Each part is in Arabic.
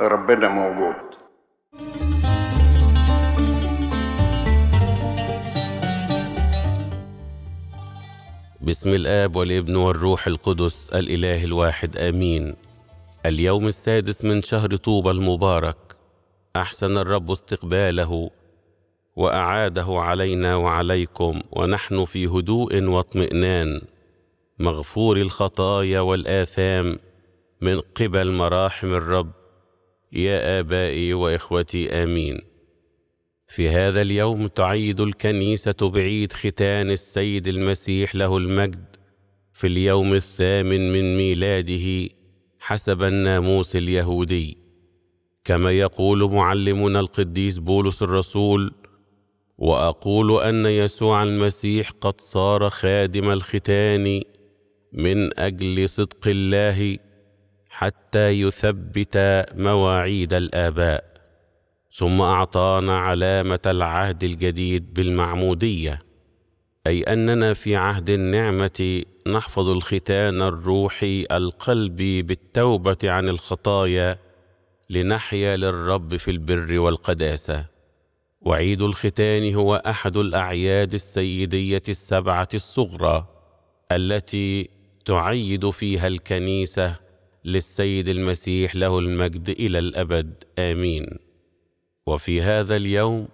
ربنا موجود بسم الاب والابن والروح القدس الاله الواحد امين اليوم السادس من شهر طوبى المبارك احسن الرب استقباله واعاده علينا وعليكم ونحن في هدوء واطمئنان مغفور الخطايا والاثام من قبل مراحم الرب يا آبائي وإخوتي آمين في هذا اليوم تعيد الكنيسة بعيد ختان السيد المسيح له المجد في اليوم الثامن من ميلاده حسب الناموس اليهودي كما يقول معلمنا القديس بولس الرسول واقول ان يسوع المسيح قد صار خادم الختان من اجل صدق الله حتى يثبت مواعيد الآباء ثم أعطانا علامة العهد الجديد بالمعمودية أي أننا في عهد النعمة نحفظ الختان الروحي القلبي بالتوبة عن الخطايا لنحيا للرب في البر والقداسة وعيد الختان هو أحد الأعياد السيدية السبعة الصغرى التي تعيد فيها الكنيسة للسيد المسيح له المجد الى الابد امين وفي هذا اليوم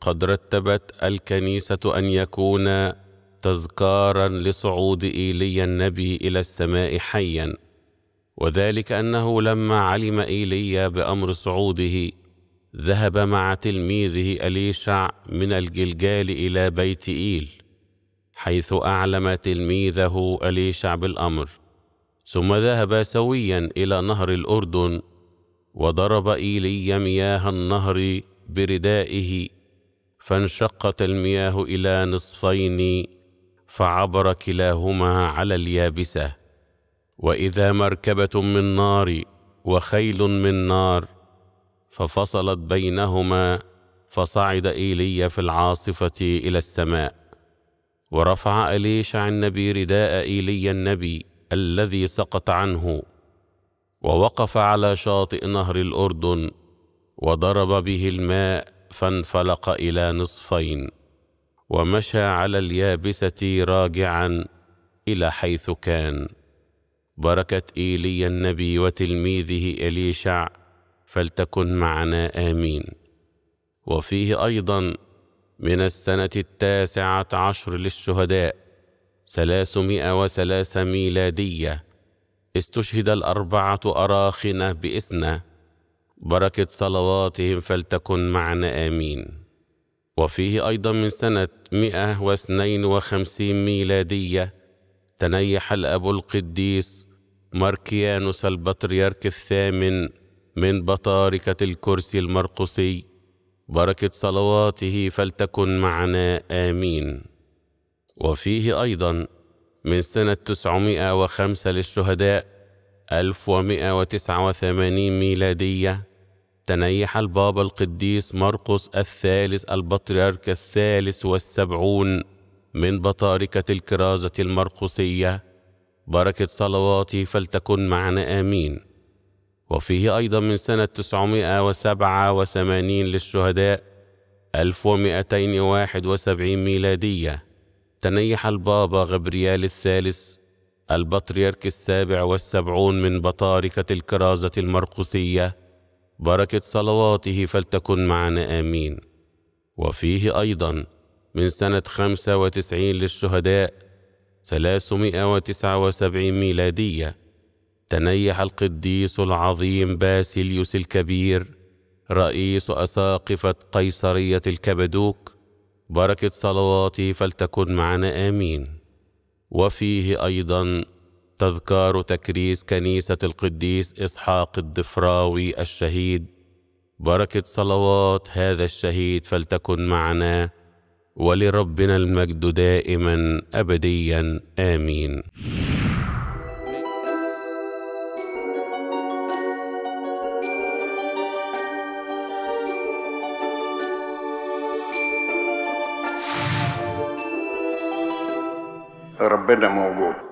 قد رتبت الكنيسه ان يكون تذكارا لصعود ايليا النبي الى السماء حيا وذلك انه لما علم ايليا بامر صعوده ذهب مع تلميذه اليشع من الجلجال الى بيت ايل حيث اعلم تلميذه اليشع بالامر ثم ذهبا سويا إلى نهر الأردن وضرب إيلي مياه النهر بردائه فانشقت المياه إلى نصفين فعبر كلاهما على اليابسة وإذا مركبة من نار وخيل من نار ففصلت بينهما فصعد ايلي في العاصفه الى السماء ورفع اليشع النبي رداء ايلي النبي الذي سقط عنه ووقف على شاطئ نهر الأردن وضرب به الماء فانفلق إلى نصفين ومشى على اليابسة راجعا إلى حيث كان بركة إيليا النبي وتلميذه إليشع فلتكن معنا آمين وفيه أيضا من السنة التاسعة عشر للشهداء ثلاثمائة وثلاث ميلادية استشهد الأربعة أراخنة بإثنى بركة صلواتهم فلتكن معنا آمين وفيه أيضا من سنة 152 ميلادية تنيح الأب القديس ماركيانوس البطريرك الثامن من بطاركة الكرسي المرقسي بركة صلواته فلتكن معنا آمين وفيه أيضا من سنة 905 للشهداء 1189 ميلادية تنيح البابا القديس مرقس الثالث البطريرك الثالث والسبعون من بطاركة الكرازة المرقسية بركة صلواتي فلتكن معنا آمين وفيه أيضا من سنة 987 للشهداء 1271 ميلادية تنيح البابا غبريال الثالث البطريرك السابع والسبعون من بطاركة الكرازة المرقسية بركة صلواته فلتكن معنا آمين وفيه أيضا من سنة خمسة وتسعين للشهداء ثلاثمائة وتسعة وسبعين ميلادية تنيح القديس العظيم باسيليوس الكبير رئيس أساقفة قيصرية الكبدوك بركة صلواتي فلتكن معنا آمين وفيه أيضا تذكار تكريس كنيسة القديس إسحاق الضفراوي الشهيد بركة صلوات هذا الشهيد فلتكن معنا ولربنا المجد دائما أبديا آمين ربنا موجود